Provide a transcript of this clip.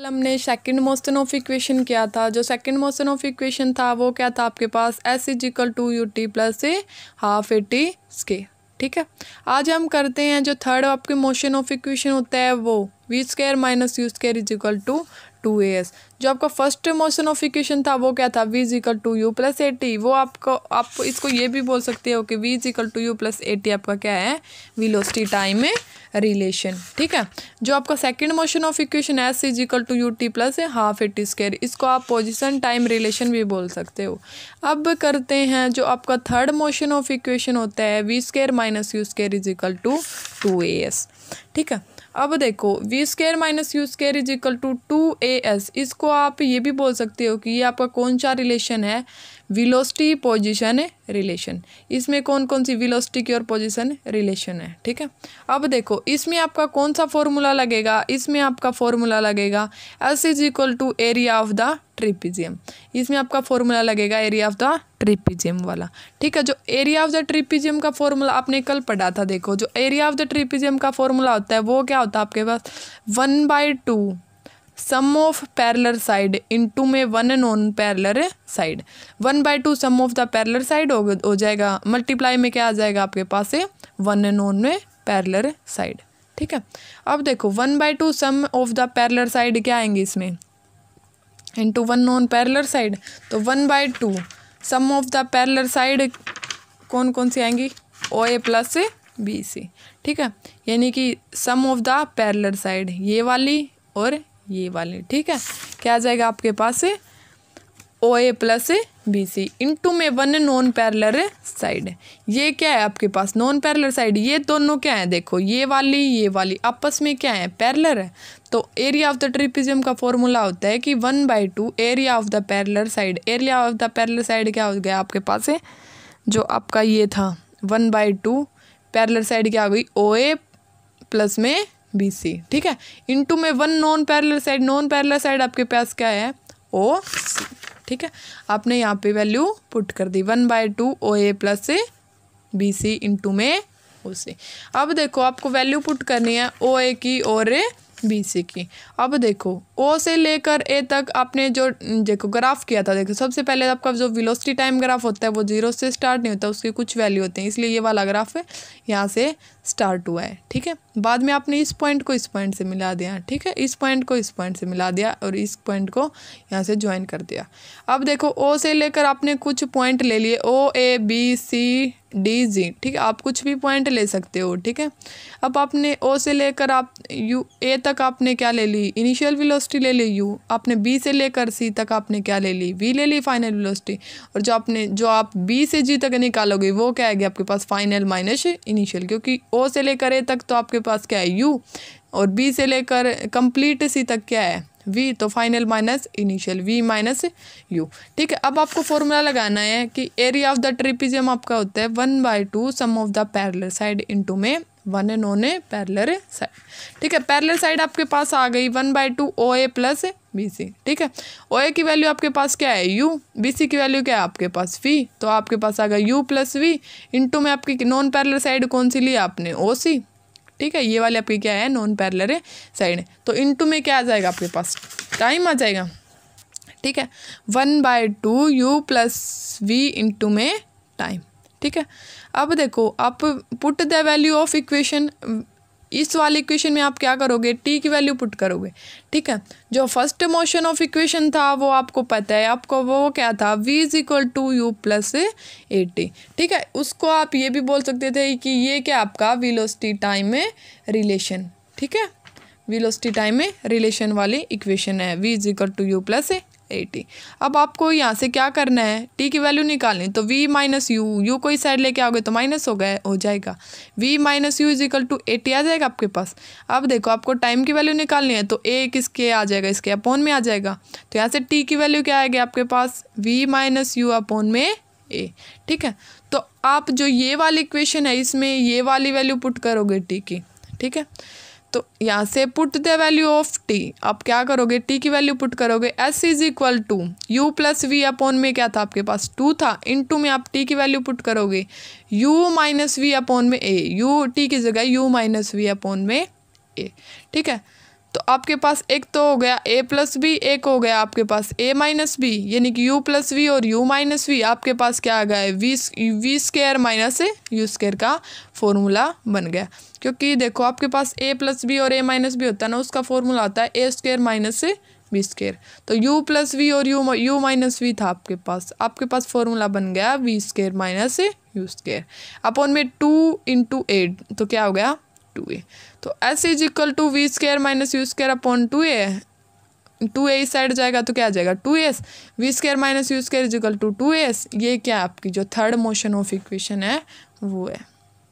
मतलब हमने second motion of equation किया था जो सेकंड मोशन ऑफ इक्वेशन था वो क्या था आपके पास s is equal to u t plus a half a t square ठीक है आज हम करते हैं जो थर्ड आपके मोशन ऑफ इक्वेशन होता है वो v square minus u square is equal to two a s जो आपका फर्स्ट मोशन ऑफ इक्वेशन था वो क्या था v is equal to u plus a t वो आपको आप इसको ये भी बोल सकते हो कि v is equal to u plus a t आपका क्या है वीलोस्टी टाइम है रिलेशन ठीक है जो आपका सेकेंड मोशन ऑफ इक्वेशन है s is equal to u t plus half it square इसको आप पोजिशन टाइम रिलेशन भी बोल सकते हो अब करते हैं जो आपका थर्ड मोशन ऑफ इक्वेशन होता है v square minus u square is equal to two a s ठीक है अब देखो v square minus u square is equal to two a s इसको आप ये भी बोल सकते हो कि ये आपका कौन सा रिलेशन है विलोस्टी पोजिशन रिलेशन इसमें कौन कौन सी विलोस्टी की और पोजिशन रिलेशन है ठीक है अब देखो इसमें आपका कौन सा फॉर्मूला लगेगा इसमें आपका फॉर्मूला लगेगा s is equal to area of the trapezium इसमें आपका फॉर्मूला लगेगा एरिया ऑफ द ट्रिपिजियम वाला ठीक है जो एरिया ऑफ द ट्रिपिजियम का फॉर्मूला आपने कल पढ़ा था देखो जो एरिया ऑफ द ट्रिपिजियम का फॉर्मूला होता है वो क्या होता है आपके पास one by two sum of parallel side into में one non parallel side one by two sum of the parallel side हो जाएगा मल्टीप्लाई में क्या आ जाएगा आपके पास वन नॉन में पैरलर साइड ठीक है अब देखो one by two sum of the parallel side क्या आएंगे इसमें into one non parallel side तो one by two sum of the parallel side कौन कौन सी आएंगी ओ ए प्लस बी सी ठीक है यानी कि sum of the parallel side ये वाली और ये वाले ठीक है क्या आ जाएगा आपके पास O A plus B C into में वन नॉन पैरलर साइड ये क्या है आपके पास नॉन पैरलर साइड ये दोनों क्या है देखो ये वाली ये वाली आपस में क्या है पैरलर है तो एरिया ऑफ द ट्रिपिज्म का फॉर्मूला होता है कि one by two area of the parallel side area of the parallel side क्या हो गया आपके पास है जो आपका ये था one by two parallel side क्या हो गई ओ ए प्लस में बी सी ठीक है इनटू में one non parallel side non parallel side आपके पास क्या है ओ सी ठीक है आपने यहाँ पे वैल्यू पुट कर दी one by two O A plus B C into में ओ सी अब देखो आपको वैल्यू पुट करनी है ओ ए की और बी सी की अब देखो ओ से लेकर ए तक आपने जो देखो ग्राफ किया था देखो सबसे पहले आपका जो विलोसिटी टाइम ग्राफ होता है वो जीरो से स्टार्ट नहीं होता उसके कुछ वैल्यू होते हैं इसलिए ये वाला ग्राफ यहाँ से स्टार्ट हुआ है ठीक है बाद में आपने इस पॉइंट को इस पॉइंट से मिला दिया ठीक है इस पॉइंट को इस पॉइंट से मिला दिया और इस पॉइंट को यहाँ से ज्वाइन कर दिया अब देखो ओ से लेकर आपने कुछ पॉइंट ले लिए ओ A B C D G ठीक है आप कुछ भी पॉइंट ले सकते हो ठीक है अब आपने ओ से लेकर आप यू ए तक आपने क्या ले ली इनिशियल वेलोसिटी ले ली यू आपने बी से लेकर सी तक आपने क्या ले ली वी ले ली फाइनल वेलोसिटी और जो आपने जो आप बी से जी तक निकालोगे वो क्या आएगी आपके पास फाइनल माइनस इनिशियल क्योंकि ओ से लेकर ए तक तो आपके पास क्या है यू और बी से लेकर कंप्लीट सी तक क्या है वी तो final minus initial v minus u ठीक है अब आपको फॉर्मूला लगाना है कि एरिया ऑफ द ट्रिपिजम आपका होता है one by two sum of the parallel side into में one and on a parallel side ठीक है पैरलर साइड आपके पास आ गई one by two O A plus B C ठीक है ओ ए की वैल्यू आपके पास क्या है यू बी सी की वैल्यू क्या है आपके पास वी तो आपके पास आ गया यू प्लस वी इंटू में आपकी नॉन पैरलर साइड कौन सी ली आपने ओ सी ठीक है ये वाले आपके क्या है नॉन पैरलर साइड तो इनटू में क्या आ जाएगा आपके पास टाइम आ जाएगा ठीक है one by two u plus v into में टाइम ठीक है अब देखो आप put the value of equation इस वाले इक्वेशन में आप क्या करोगे टी की वैल्यू पुट करोगे ठीक है जो फर्स्ट मोशन ऑफ इक्वेशन था वो आपको पता है आपको वो क्या था v is equal to u plus a t ठीक है उसको आप ये भी बोल सकते थे कि ये क्या आपका विलोसिटी टाइम में रिलेशन ठीक है वेलोसिटी टाइम में रिलेशन वाली इक्वेशन है v is equal to u plus a t अब आपको यहाँ से क्या करना है टी की वैल्यू निकालनी तो वी माइनस यू यू कोई साइड लेके आओगे तो माइनस हो गए हो जाएगा v minus u is equal to a t आ जाएगा आपके पास अब देखो आपको टाइम की वैल्यू निकालनी है तो ए किसके आ जाएगा इसके अपोन में आ जाएगा तो यहाँ से टी की वैल्यू क्या आएगी आपके पास वी माइनस यू अपोन में ए ठीक है तो आप जो ये वाली इक्वेशन है इसमें ये वाली वैल्यू पुट करोगे टी की ठीक है तो यहाँ से put the value of t आप क्या करोगे टी की वैल्यू पुट करोगे s is equal to u plus v upon में क्या था आपके पास टू था इन टू में आप टी की वैल्यू पुट करोगे यू माइनस वी अपॉन में ए यू टी की जगह यू माइनस वी अपॉन में ए ठीक है तो आपके पास एक तो हो गया ए प्लस बी एक हो गया आपके पास ए माइनस बी यानी कि यू प्लस वी और यू माइनस वी आपके पास क्या आ गया है v v square minus u square का फॉर्मूला बन गया क्योंकि देखो आपके पास ए प्लस बी और ए माइनस बी होता है ना उसका फॉर्मूला आता है a square minus b square तो यू प्लस वी और यू यू माइनस वी था आपके पास आपके पास फॉर्मूला बन गया v square minus u square upon में टू इंटू एट तो क्या हो गया टू ए तो s is equal to v square minus u square upon two a two a side जाएगा तो क्या आ जाएगा two s v square minus u square equal to two s ये क्या आपकी जो थर्ड मोशन ऑफ इक्वेशन है वो है